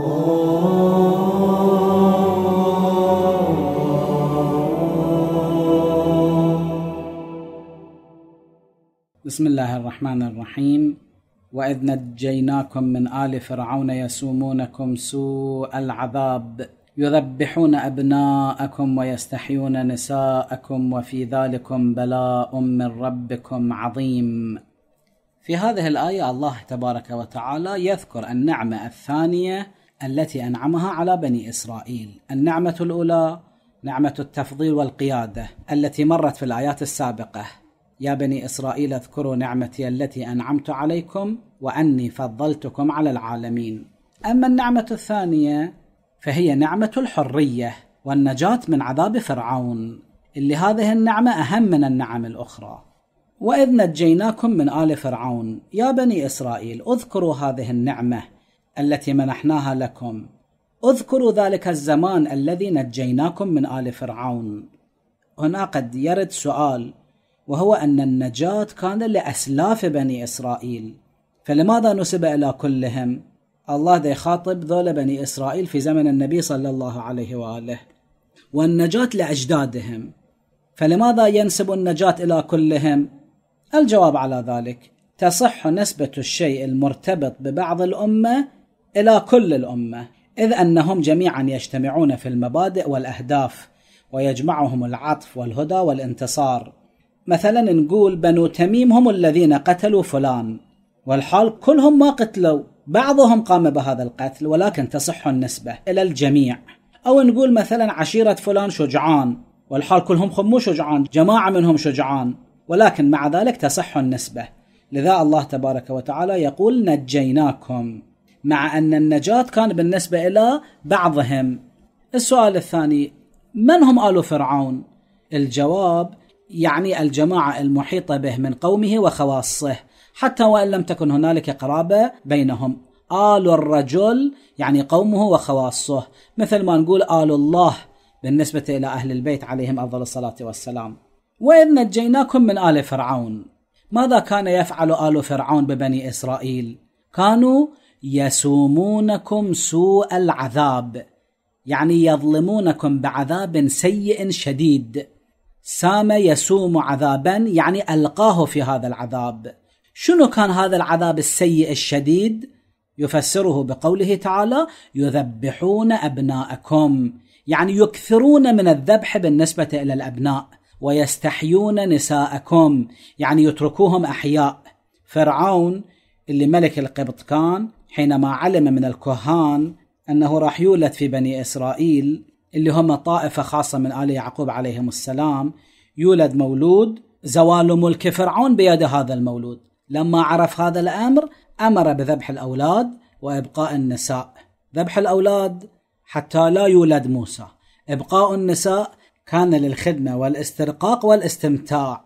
بسم الله الرحمن الرحيم واذ نجيناكم من ال فرعون يسومونكم سوء العذاب يذبحون ابناءكم ويستحيون نساءكم وفي ذلكم بلاء من ربكم عظيم في هذه الايه الله تبارك وتعالى يذكر النعمه الثانيه التي أنعمها على بني إسرائيل النعمة الأولى نعمة التفضيل والقيادة التي مرت في الآيات السابقة يا بني إسرائيل اذكروا نعمتي التي أنعمت عليكم وأني فضلتكم على العالمين أما النعمة الثانية فهي نعمة الحرية والنجاة من عذاب فرعون اللي هذه النعمة أهم من النعم الأخرى وإذ نجيناكم من آل فرعون يا بني إسرائيل اذكروا هذه النعمة التي منحناها لكم اذكروا ذلك الزمان الذي نجيناكم من آل فرعون هنا قد يرد سؤال وهو أن النجاة كان لأسلاف بني إسرائيل فلماذا نسب إلى كلهم؟ الله دي خاطب ذول بني إسرائيل في زمن النبي صلى الله عليه وآله والنجاة لأجدادهم فلماذا ينسب النجاة إلى كلهم؟ الجواب على ذلك تصح نسبة الشيء المرتبط ببعض الأمة إلى كل الأمة إذ أنهم جميعا يجتمعون في المبادئ والأهداف ويجمعهم العطف والهدى والانتصار مثلا نقول بنو تميم هم الذين قتلوا فلان والحال كلهم ما قتلوا بعضهم قام بهذا القتل ولكن تصح النسبة إلى الجميع أو نقول مثلا عشيرة فلان شجعان والحال كلهم خم مو شجعان جماعة منهم شجعان ولكن مع ذلك تصح النسبة لذا الله تبارك وتعالى يقول نجيناكم مع أن النجاة كان بالنسبة إلى بعضهم السؤال الثاني من هم آل فرعون؟ الجواب يعني الجماعة المحيطة به من قومه وخواصه حتى وإن لم تكن هنالك قرابة بينهم آل الرجل يعني قومه وخواصه مثل ما نقول آل الله بالنسبة إلى أهل البيت عليهم أفضل الصلاة والسلام وإن نجيناكم من آل فرعون ماذا كان يفعل آل فرعون ببني إسرائيل؟ كانوا يسومونكم سوء العذاب يعني يظلمونكم بعذاب سيء شديد سام يسوم عذابا يعني القاه في هذا العذاب شنو كان هذا العذاب السيء الشديد يفسره بقوله تعالى يذبحون ابناءكم يعني يكثرون من الذبح بالنسبه الى الابناء ويستحيون نساءكم يعني يتركوهم احياء فرعون اللي ملك القبط كان حينما علم من الكهان أنه راح يولد في بني إسرائيل اللي هم طائفة خاصة من آل يعقوب عليهم السلام يولد مولود زوال ملك فرعون بيد هذا المولود لما عرف هذا الأمر أمر بذبح الأولاد وإبقاء النساء ذبح الأولاد حتى لا يولد موسى إبقاء النساء كان للخدمة والاسترقاق والاستمتاع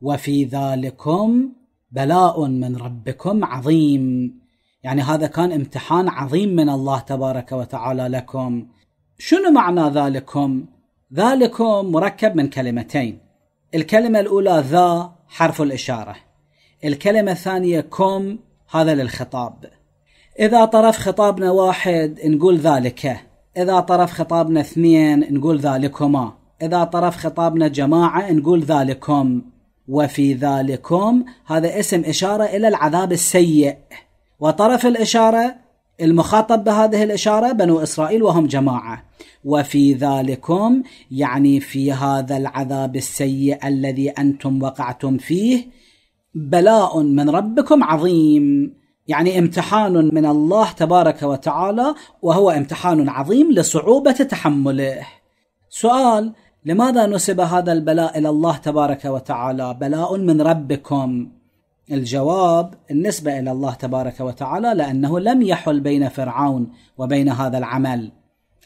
وفي ذلكم بلاء من ربكم عظيم يعني هذا كان امتحان عظيم من الله تبارك وتعالى لكم شنو معنى ذلكم ذلكم مركب من كلمتين الكلمة الأولى ذا حرف الإشارة الكلمة الثانية كم هذا للخطاب إذا طرف خطابنا واحد نقول ذلك إذا طرف خطابنا اثنين نقول ذلكما إذا طرف خطابنا جماعة نقول ذلكم وفي ذلكم هذا اسم إشارة إلى العذاب السيء وطرف الإشارة المخاطب بهذه الإشارة بنو إسرائيل وهم جماعة وفي ذلكم يعني في هذا العذاب السيء الذي أنتم وقعتم فيه بلاء من ربكم عظيم يعني امتحان من الله تبارك وتعالى وهو امتحان عظيم لصعوبة تحمله سؤال لماذا نسب هذا البلاء إلى الله تبارك وتعالى بلاء من ربكم الجواب النسبة إلى الله تبارك وتعالى لأنه لم يحل بين فرعون وبين هذا العمل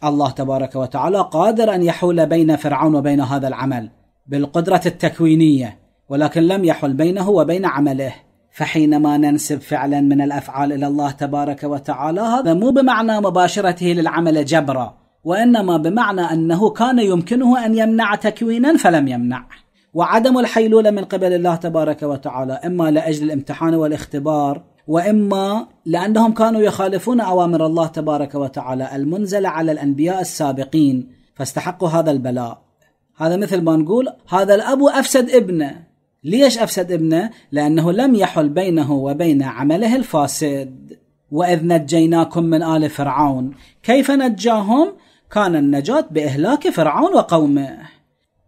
الله تبارك وتعالى قادر أن يحول بين فرعون وبين هذا العمل بالقدرة التكوينية ولكن لم يحل بينه وبين عمله فحينما ننسب فعلا من الأفعال إلى الله تبارك وتعالى هذا مو بمعنى مباشرته للعمل جبرا وإنما بمعنى أنه كان يمكنه أن يمنع تكوينا فلم يمنعه وعدم الحيلولة من قبل الله تبارك وتعالى إما لأجل الامتحان والاختبار واما لانهم كانوا يخالفون اوامر الله تبارك وتعالى المنزله على الانبياء السابقين فاستحقوا هذا البلاء. هذا مثل ما نقول هذا الاب افسد ابنه. ليش افسد ابنه؟ لانه لم يحل بينه وبين عمله الفاسد. واذ نجيناكم من ال فرعون، كيف نجاهم؟ كان النجاه باهلاك فرعون وقومه.